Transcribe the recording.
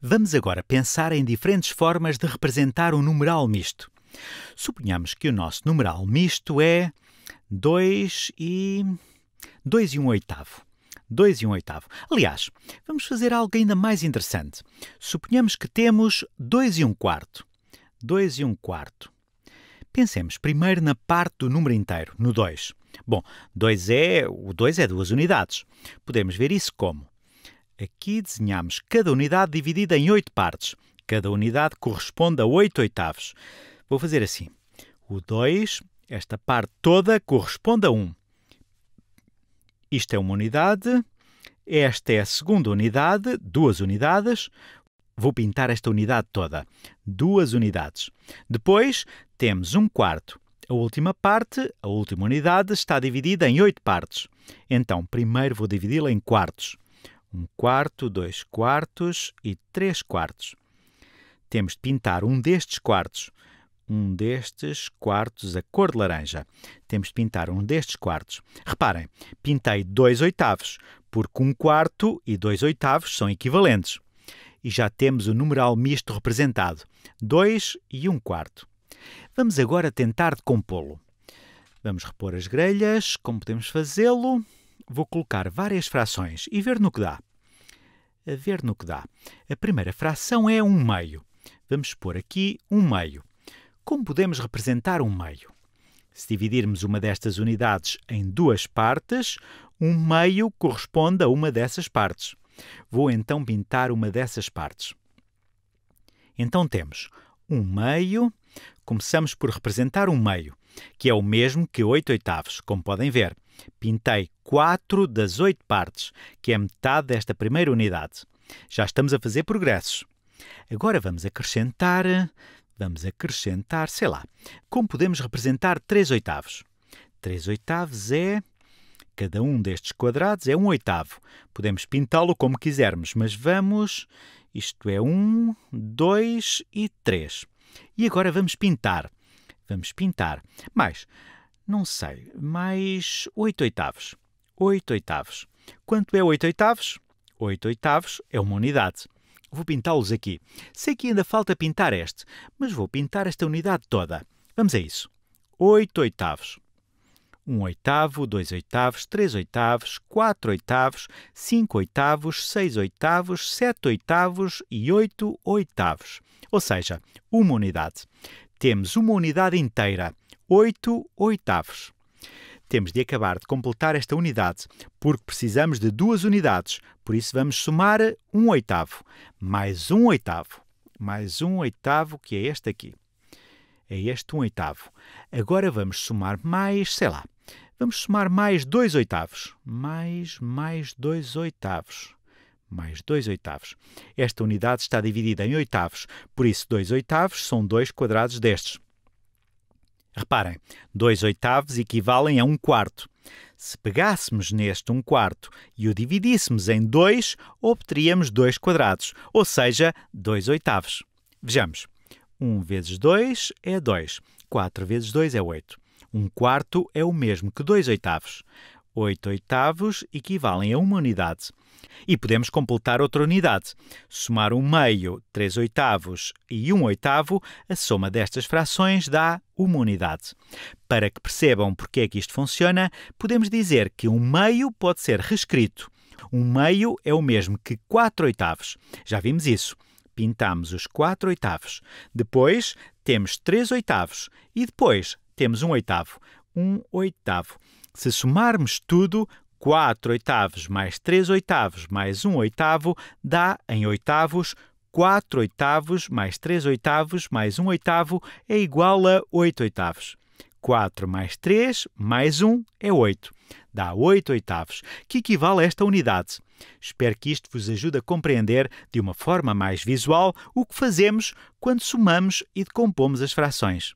Vamos agora pensar em diferentes formas de representar um numeral misto. Suponhamos que o nosso numeral misto é 2 e 2 e 1 um oitavo. 2 e 1 um oitavo. Aliás, vamos fazer algo ainda mais interessante. Suponhamos que temos 2 e 1 um quarto. 2 e 1 um quarto. Pensemos primeiro na parte do número inteiro, no 2. Bom, 2 é, o 2 é duas unidades. Podemos ver isso como Aqui desenhamos cada unidade dividida em oito partes. Cada unidade corresponde a oito oitavos. Vou fazer assim. O 2, esta parte toda, corresponde a 1. Um. Isto é uma unidade. Esta é a segunda unidade, duas unidades. Vou pintar esta unidade toda. Duas unidades. Depois temos um quarto. A última parte, a última unidade, está dividida em oito partes. Então, primeiro vou dividi-la em quartos um quarto, dois quartos e três quartos. Temos de pintar um destes quartos, um destes quartos a cor de laranja. Temos de pintar um destes quartos. Reparem, pintei dois oitavos, porque um quarto e dois oitavos são equivalentes. E já temos o numeral misto representado, 2 e 1 um quarto. Vamos agora tentar decompô-lo. Vamos repor as grelhas, como podemos fazê-lo? Vou colocar várias frações e ver no que dá. A ver no que dá. A primeira fração é um meio. Vamos pôr aqui um meio. Como podemos representar um meio? Se dividirmos uma destas unidades em duas partes, um meio corresponde a uma dessas partes. Vou então pintar uma dessas partes. Então temos um meio Começamos por representar um meio, que é o mesmo que 8 oitavos, como podem ver. Pintei 4 das 8 partes, que é metade desta primeira unidade. Já estamos a fazer progressos. Agora vamos acrescentar. Vamos acrescentar, sei lá, como podemos representar 3 oitavos? 3 oitavos é. Cada um destes quadrados é 1 oitavo. Podemos pintá-lo como quisermos, mas vamos. Isto é 1, 2 e 3. E agora vamos pintar. Vamos pintar. Mais, não sei, mais 8 oitavos. 8 oitavos. Quanto é 8 oitavos? 8 oitavos é uma unidade. Vou pintá-los aqui. Sei que ainda falta pintar este, mas vou pintar esta unidade toda. Vamos a isso. 8 oitavos. 1 oitavo, 2 oitavos, 3 oitavos, 4 oitavos, 5 oitavos, 6 oitavos, 7 oitavos e 8 oitavos. Ou seja, uma unidade. Temos uma unidade inteira, 8 oitavos. Temos de acabar de completar esta unidade, porque precisamos de duas unidades, por isso vamos somar 1 oitavo, mais 1 oitavo, mais 1 oitavo, que é este aqui. É este 1 oitavo. Agora vamos somar mais, sei lá, Vamos somar mais 2 oitavos. Mais, mais 2 oitavos. Mais 2 oitavos. Esta unidade está dividida em oitavos, por isso 2 oitavos são 2 quadrados destes. Reparem, 2 oitavos equivalem a 1 um quarto. Se pegássemos neste 1 um quarto e o dividíssemos em 2, obteríamos 2 quadrados, ou seja, 2 oitavos. Vejamos. 1 vezes 2 é 2. 4 vezes 2 é 8. Um quarto é o mesmo que dois oitavos. Oito oitavos equivalem a uma unidade. E podemos completar outra unidade. Somar um meio, três oitavos e um oitavo, a soma destas frações dá uma unidade. Para que percebam porque é que isto funciona, podemos dizer que um meio pode ser reescrito. Um meio é o mesmo que quatro oitavos. Já vimos isso. Pintamos os quatro oitavos. Depois temos três oitavos. E depois temos um oitavo. Um oitavo. Se somarmos tudo, 4 oitavos mais 3 oitavos mais 1 oitavo dá, em oitavos, 4 oitavos mais 3 oitavos mais 1 oitavo é igual a 8 oitavos. 4 mais 3 mais 1 é 8. Dá 8 oitavos, que equivale a esta unidade. Espero que isto vos ajude a compreender, de uma forma mais visual, o que fazemos quando somamos e decompomos as frações.